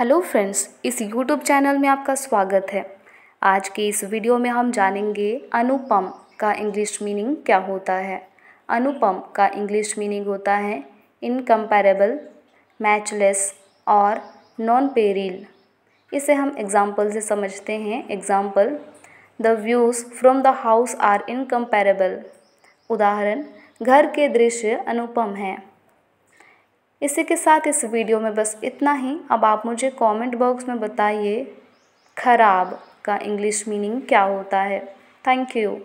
hello friends इस YouTube channel में आपका स्वागत है आज के इस वीडियो में हम जानेंगे अनुपम का इंग्लिश मीनिंग क्या होता है अनुपम का इंग्लिश मीनिंग होता है इनकम्पेरेबल मैचलेस और नॉन पेरील इसे हम एग्ज़ाम्पल से समझते हैं example the views from the house are incomparable उदाहरण घर के दृश्य अनुपम हैं इसी के साथ इस वीडियो में बस इतना ही अब आप मुझे कमेंट बॉक्स में बताइए खराब का इंग्लिश मीनिंग क्या होता है थैंक यू